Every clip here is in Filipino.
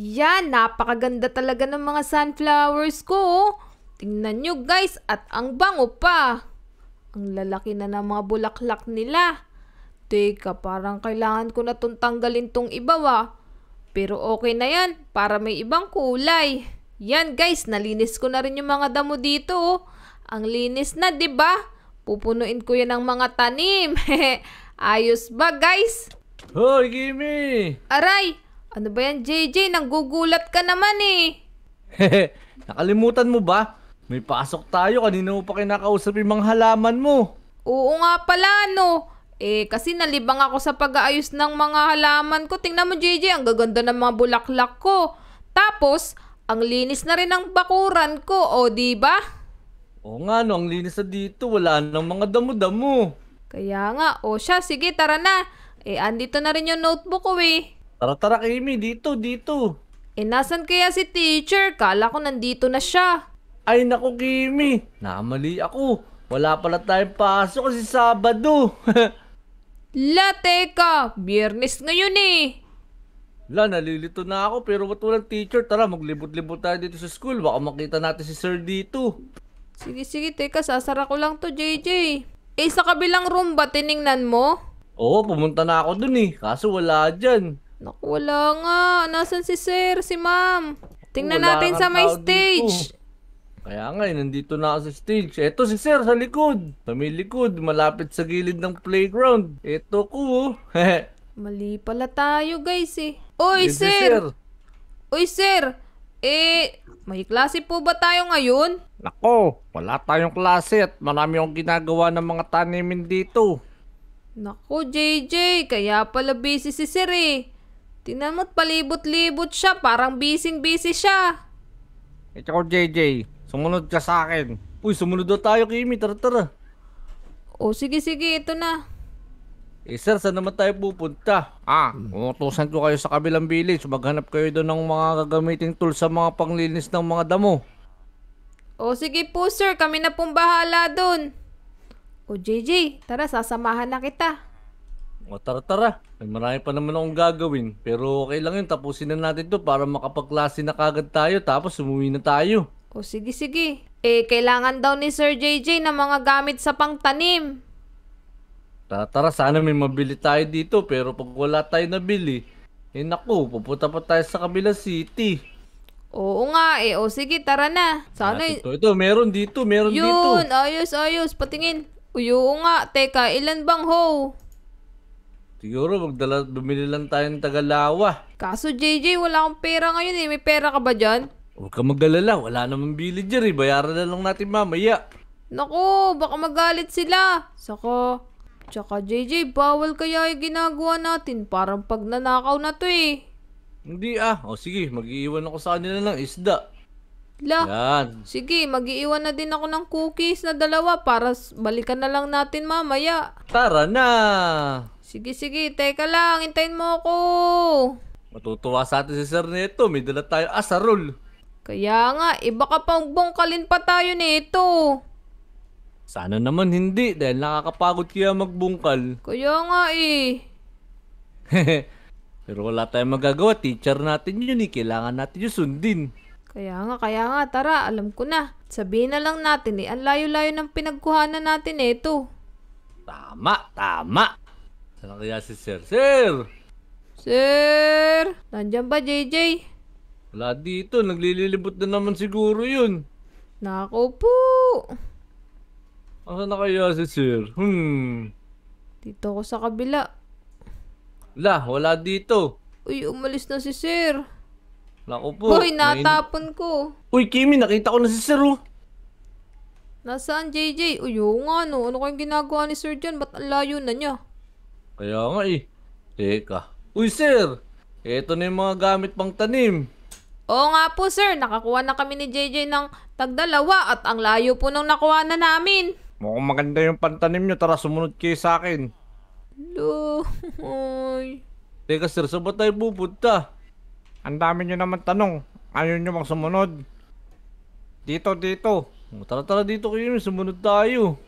Yan, napakaganda talaga ng mga sunflowers ko. Oh. Tingnan nyo guys, at ang bango pa. Ang lalaki na ng mga bulaklak nila. Teka, parang kailangan ko na itong tanggalin tong ibaw ah. Pero okay na yan, para may ibang kulay. Yan guys, nalinis ko na rin yung mga damo dito oh. Ang linis na, ba? Diba? Pupunuin ko yan ng mga tanim. Ayos ba guys? Hoy, Gimme! Aray! Ano ba yan, JJ? Nanggugulat ka naman eh. Hehe, nakalimutan mo ba? May pasok tayo. Kanina mo pa kinakausap yung mga halaman mo. Oo nga pala, no. Eh, kasi nalibang ako sa pag-aayos ng mga halaman ko. Tingnan mo, JJ, ang gaganda ng mga bulaklak ko. Tapos, ang linis na rin ng bakuran ko, o di ba? Oo nga, no. Ang linis na dito. Wala nang mga damo-damo. Kaya nga, o siya, sige, tara na. Eh, andito na rin yung notebook ko eh. Tara, tara, Amy. Dito, dito. Eh, nasan kaya si teacher? Kala ko nandito na siya. Ay, naku, Kimi. Namali ako. Wala pala tayong pasok kasi Sabado. La, teka. Biyernes ngayon eh. La, nalilito na ako pero ba't walang teacher? Tara, maglibot-libot tayo dito sa school. Baka makita natin si Sir dito. Sige, sige. Teka, sasara ko lang to, JJ. Eh, sa kabilang room ba tiningnan mo? Oo, pumunta na ako dun eh. Kaso wala dyan. Naku, wala nga. Nasaan si sir, si ma'am? Tingnan wala natin sa may stage. Dito. Kaya nga, eh, nandito na ako sa stage. Eto si sir sa likod. Sa may likod, malapit sa gilid ng playground. Eto ko. Oh. Mali pala tayo guys eh. Oy sir! sir. Oy sir! Eh, may klase po ba tayo ngayon? Nako, wala tayong klase at marami yung ginagawa ng mga tanimin dito. Nako, JJ, kaya pala busy si Sir eh. Tingnan mo't palibot-libot siya. Parang busy-busy siya. Eh, tsaka JJ, sumunod ka sa akin. Uy, sumunod na tayo, Kimi. Tara, tara. O, sige, sige. Ito na. Eh, sir, saan naman tayo pupunta? Ah, utusan ko kayo sa kabilang village. Maghanap kayo doon ng mga gagamiting tool sa mga panglinis ng mga damo. O, sige po, sir. Kami na pong bahala doon. O, JJ, tara, sasamahan na kita. O tara tara, may marami pa naman akong gagawin. Pero okay lang yun, tapusin na natin to para makapagklase na kagad tayo tapos umuwi na tayo. O sige sige. Eh, kailangan daw ni Sir JJ ng mga gamit sa pangtanim. Tara tara, sana may mabili tayo dito pero pag wala tayo nabili, eh naku, pupunta pa tayo sa kabilang city. Oo nga eh. O sige, tara na. Sana... ito, ito, meron dito, meron Yun, dito. Yun, ayos, ayos. Patingin. Uyo nga. Teka, ilan bang ho? Siguro magdala, bumili lang tayo ng tagalawa. Kaso JJ, wala akong pera ngayon eh. May pera ka ba dyan? Huwag ka magalala. Wala namang villager eh. Bayaran na lang natin mamaya. Naku, baka magalit sila. Saka, tsaka JJ, bawal kaya yung ginagawa natin. Parang pag nanakaw na to eh. Hindi ah. O sige, mag-iiwan ako sa kanila ng isda. La, Yan. sige, mag-iiwan na din ako ng cookies na dalawa para balikan na lang natin mamaya. Tara na! Sige, sige. Teka lang. Hintayin mo ako. Matutuwa sa atin si Sir nito. May dala tayo asarol. Ah, kaya nga, iba eh, ka pang bungkalin pa tayo nito. Sana naman hindi dahil nakakapagod kaya magbungkal. Kaya nga eh. Pero wala tayong magagawa. Teacher natin yun eh. Kailangan natin yung sundin. Kaya nga, kaya nga. Tara, alam ko na. Sabihin na lang natin eh. Ang layo-layo ng pinagkuhanan natin eh ito. Tama, tama. Saan kaya si Sir? Sir! Sir! Nandiyan ba, JJ? Wala dito. Naglililibot na naman siguro yun. Nako po! Asan kaya si Sir? Hmm. Dito ko sa kabila. Wala, wala dito. Uy, umalis na si Sir. Nako po. Uy, natapon ko. Uy, Kimi, nakita ko na si Sir oh. Nasaan, JJ? Uy, oo nga no. Ano kayong ginagawa ni Sir dyan? Ba't ang layo na niya? Kaya nga eh. Teka. Uy sir, Ito na yung mga gamit pang tanim. Oo nga po sir, nakakuha na kami ni JJ ng tagdalawa at ang layo po nung nakuha na namin. Mukhang maganda yung pantanim nyo, tara sumunod kayo sa akin. Lo, oy. Teka sir, saan ba tayo pupunta? Ang dami nyo naman tanong. Ayaw nyo bang sumunod? Dito, dito. Tara, tara dito kayo. Sumunod tayo.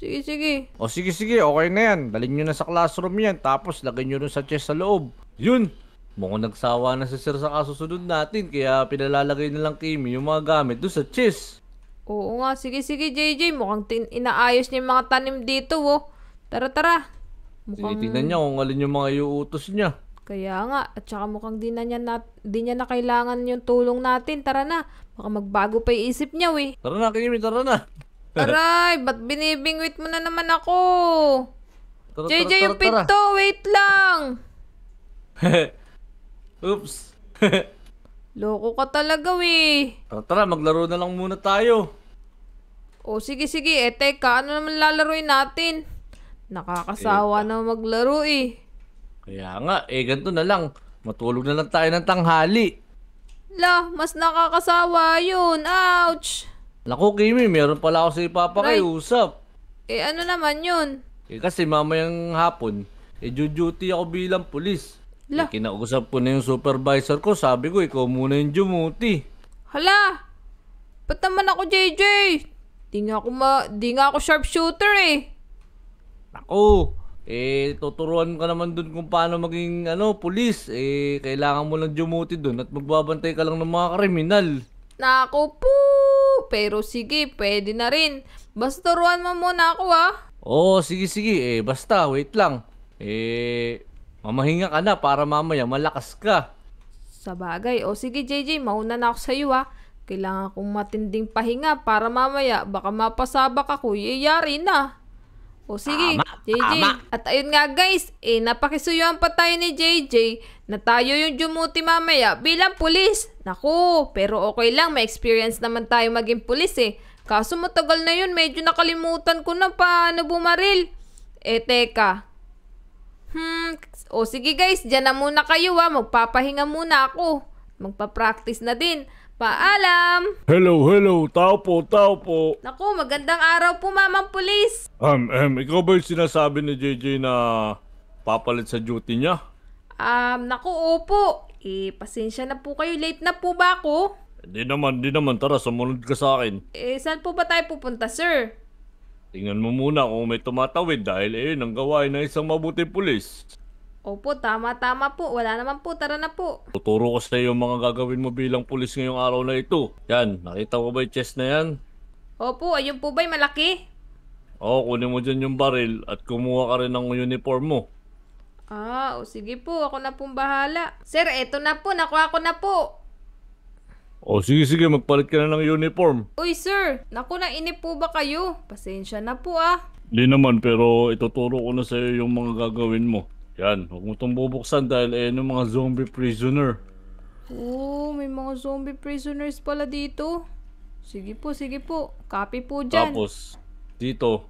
Sige, sige. O sige, sige. Okay na yan. Daling nyo na sa classroom yan. Tapos lagay nyo na sa chest sa loob. Yun! Mukhang nagsawa na si sir sa kasusunod natin. Kaya pinalalagay na lang Kimi yung mga gamit doon sa chest. Oo nga. Sige, sige, JJ. Mukhang inaayos niya yung mga tanim dito, oh. Tara, tara. Mukhang... Sige, tingnan niya kung alin yung mga iuutos niya. Kaya nga, at saka mukhang di na niya na, di niya na kailangan yung tulong natin. Tara na, baka magbago pa yung isip niya, we. Eh. Tara na, Kimi, tara na. Aray, ba't binibingwit mo na naman ako? Tara, JJ, tara, yung pinto, tara. wait lang! Oops. Loko ka talaga, we. Tara, tara, maglaro na lang muna tayo. O, oh, sige, sige. Eh, teka, ano naman lalaroin natin? Nakakasawa Eka. Eh, na maglaro, eh. Kaya nga, eh, ganito na lang. Matulog na lang tayo ng tanghali. La, mas nakakasawa yun. Ouch! Naku, Kimi, meron pala ako si Papa Nay. kay Eh ano naman yun? Eh kasi mamayang hapon, eh duty ako bilang pulis. Eh, La. Eh, kinausap ko na yung supervisor ko, sabi ko ikaw muna yung duty. Hala! Ba't naman ako JJ? Di nga ako, ma- di nga ako sharpshooter eh. Naku, eh tuturuan ka naman dun kung paano maging ano, pulis. Eh kailangan mo lang jumuti dun at magbabantay ka lang ng mga kriminal. Naku po! pero sige, pwede na rin. Basta turuan mo muna ako ha. Oo, sige sige. Eh, basta, wait lang. Eh, mamahinga ka na para mamaya malakas ka. Sa bagay. O sige JJ, mauna na ako sa iyo ha. Kailangan kong matinding pahinga para mamaya baka mapasabak ako, iyayari na. O sige, ama, JJ. Ama. At ayun nga guys, eh napakisuyuan pa tayo ni JJ na tayo yung jumuti mamaya bilang pulis. Naku, pero okay lang, may experience naman tayo maging pulis eh. Kaso matagal na yun, medyo nakalimutan ko na paano bumaril. Eh teka. Hmm, o sige guys, dyan na muna kayo ha, ah. magpapahinga muna ako. Magpa-practice na din. Paalam! Hello, hello! Tao po, tao po! Naku, magandang araw po, Mamang Pulis! Um, um, ikaw ba yung sinasabi ni JJ na papalit sa duty niya? Um, naku, opo. Eh, pasensya na po kayo. Late na po ba ako? Hindi eh, naman, hindi naman. Tara, sumunod ka sa akin. Eh, saan po ba tayo pupunta, sir? Tingnan mo muna kung may tumatawid dahil eh, ang gawain ng isang mabuting pulis. Opo, tama-tama po. Wala naman po. Tara na po. Tuturo ko sa iyo yung mga gagawin mo bilang pulis ngayong araw na ito. Yan, nakita mo ba yung chest na yan? Opo, ayun po ba'y malaki? Oo, kunin mo dyan yung baril at kumuha ka rin ng uniform mo. Ah, o sige po. Ako na pong bahala. Sir, eto na po. Nakuha ko na po. O sige sige, magpalit ka na ng uniform. Uy, sir. Naku, na nainip po ba kayo? Pasensya na po ah. Hindi naman, pero ituturo ko na sa'yo yung mga gagawin mo. Yan, huwag mo itong bubuksan dahil eh yung ano, mga zombie prisoner. Oo, oh, may mga zombie prisoners pala dito. Sige po, sige po. Copy po dyan. Tapos, dito,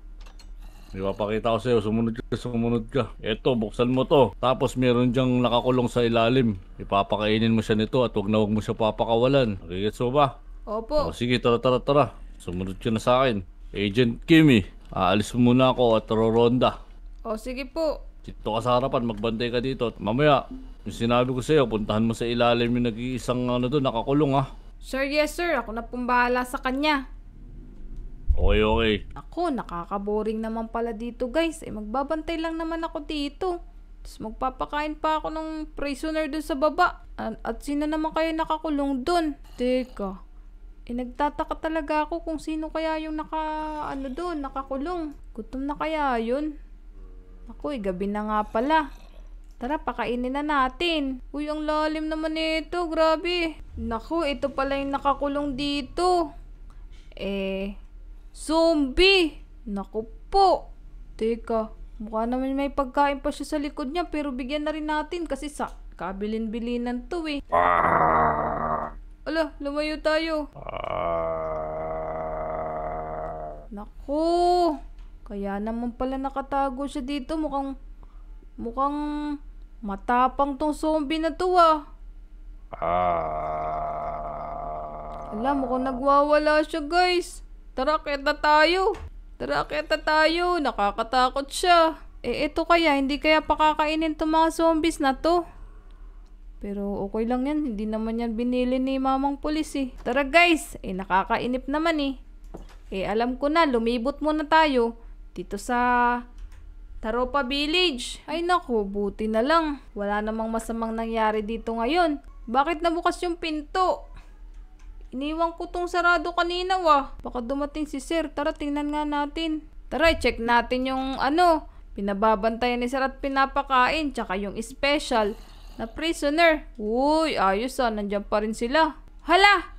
may papakita ko sa'yo, sumunod ka, sumunod ka. Ito, buksan mo to. Tapos meron dyang nakakulong sa ilalim. Ipapakainin mo siya nito at huwag na huwag mo siya papakawalan. Nakikits mo ba? Opo. O, sige, tara, tara, tara. Sumunod ka na sa akin. Agent Kimmy, aalis mo muna ako at roronda. O, sige po. Dito ka sa harapan, magbantay ka dito. Mamaya, yung sinabi ko sa iyo, puntahan mo sa ilalim yung nag-iisang ano doon, nakakulong ha. Ah. Sir, yes sir. Ako na pong sa kanya. Okay, okay. Ako, nakakaboring naman pala dito guys. Eh, magbabantay lang naman ako dito. Tapos magpapakain pa ako ng prisoner doon sa baba. At, at sino naman kayo nakakulong doon? Teka. Eh, nagtataka talaga ako kung sino kaya yung naka, ano dun, nakakulong. Gutom na kaya yun? Ako, gabi na nga pala. Tara, pakainin na natin. Uy, ang lalim naman nito. Grabe. Naku, ito pala yung nakakulong dito. Eh, zombie. Naku po. Teka, mukha naman may pagkain pa siya sa likod niya pero bigyan na rin natin kasi sa kabilin-bilinan to eh. Ala, lumayo tayo. Naku. Kaya naman pala nakatago siya dito. Mukhang, mukhang matapang tong zombie na to ah. Ah. Alam mo nagwawala siya guys. Tara, keta tayo. Tara, keta tayo. Nakakatakot siya. Eh, ito kaya, hindi kaya pakakainin tong mga zombies na to. Pero okay lang yan, hindi naman yan binili ni mamang pulis eh. Tara guys, eh nakakainip naman eh. Eh alam ko na, lumibot muna tayo. Dito sa Taropa Village. Ay nako, buti na lang. Wala namang masamang nangyari dito ngayon. Bakit nabukas yung pinto? Iniwan ko tong sarado kanina wah. Baka dumating si Sir. Tara, tingnan nga natin. Tara, check natin yung ano. Pinababantayan ni Sir at pinapakain. Tsaka yung special na prisoner. Uy, ayos ah. Nandiyan pa rin sila. Hala!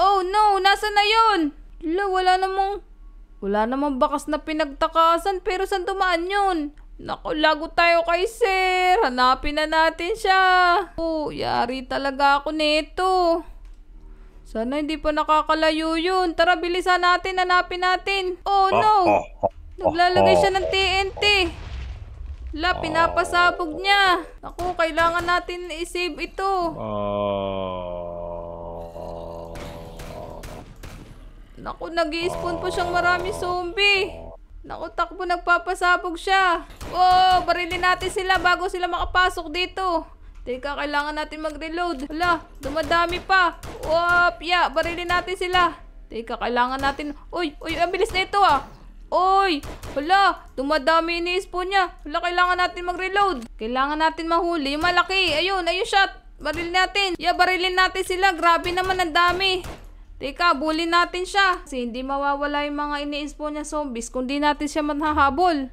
Oh no! Nasaan na yun? Hala, wala namang wala namang bakas na pinagtakasan pero saan dumaan yun? Naku, lago tayo kay sir. Hanapin na natin siya. Oh, yari talaga ako nito. Sana hindi pa nakakalayo yun. Tara, bilisan natin. Hanapin natin. Oh, no. Naglalagay siya ng TNT. La, pinapasabog niya. Naku, kailangan natin i-save ito. Oh. Naku, nag spawn po siyang marami ah. zombie. Naku, takbo nagpapasabog siya. Oh, barilin natin sila bago sila makapasok dito. Teka, kailangan natin mag-reload. Hala, dumadami pa. Wop, yeah, barilin natin sila. Teka, kailangan natin... Uy, uy, ang bilis na ito ah. Uy, hala, dumadami ni spawn niya. Hala, kailangan natin mag-reload. Kailangan natin mahuli. Malaki, ayun, ayun shot. Barilin natin. Yeah, barilin natin sila. Grabe naman, ang dami. Teka, bulin natin siya. Kasi hindi mawawala yung mga ini-inspo niya zombies kung kundi natin siya manhahabol.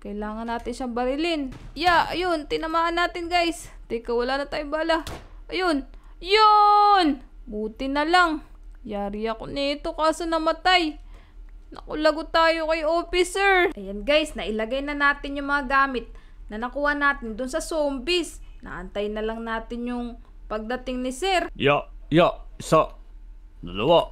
Kailangan natin siyang barilin. Yeah, ayun. Tinamaan natin guys. Teka, wala na tayong bala. Ayun. Yun! Buti na lang. Yari ako nito kaso namatay. Nakulago tayo kay officer. Ayan guys, nailagay na natin yung mga gamit na nakuha natin dun sa zombies. Naantay na lang natin yung pagdating ni sir. Ya, yeah, yeah, So Dalawa.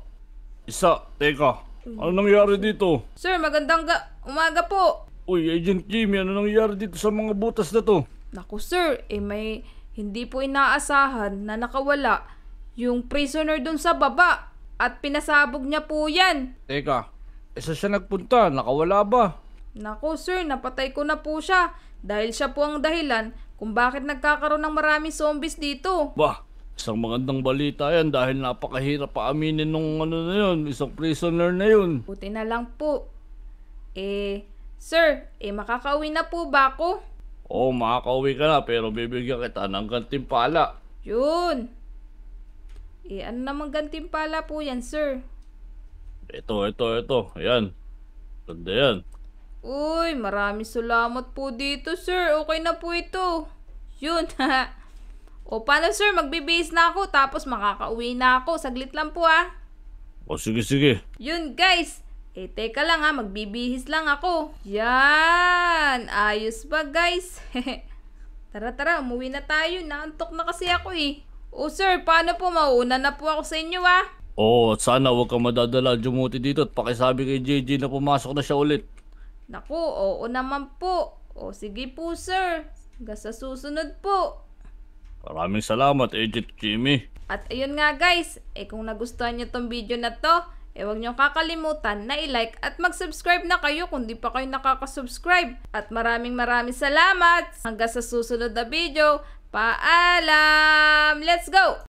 Isa. Teka. Ano nangyari dito? Sir, magandang ga- umaga po. Uy, Agent Kimmy, ano nangyari dito sa mga butas na to? Naku sir, eh may hindi po inaasahan na nakawala yung prisoner dun sa baba. At pinasabog niya po yan. Teka, isa siya nagpunta, nakawala ba? Naku sir, napatay ko na po siya. Dahil siya po ang dahilan kung bakit nagkakaroon ng maraming zombies dito. Bah, Isang magandang balita yan dahil napakahirap pa aminin nung ano na yun, isang prisoner na yun. Buti na lang po. Eh, sir, eh makakauwi na po ba ako? Oo, oh, makakauwi ka na pero bibigyan kita ng gantimpala. Yun. Eh, ano namang gantimpala po yan, sir? Ito, ito, ito. Ayan. Ganda yan. Uy, maraming salamat po dito, sir. Okay na po ito. Yun, ha. O paano sir, magbibihis na ako tapos makakauwi na ako. Saglit lang po ah. O sige, sige. Yun guys, eh teka lang ha, ah. magbibihis lang ako. Yan, ayos ba guys? tara tara, umuwi na tayo. Naantok na kasi ako eh. O sir, paano po? mauna na po ako sa inyo ah. Oo, oh, sana huwag kang madadala. Dumuti dito at pakisabi kay JJ na pumasok na siya ulit. Naku, oo naman po. O sige po sir, hanggang sa susunod po. Maraming salamat, Agent Jimmy. At ayun nga guys, eh kung nagustuhan nyo tong video na to, eh huwag nyo kakalimutan na i-like at mag-subscribe na kayo kung di pa kayo nakakasubscribe. At maraming maraming salamat! Hanggang sa susunod na video, paalam! Let's go!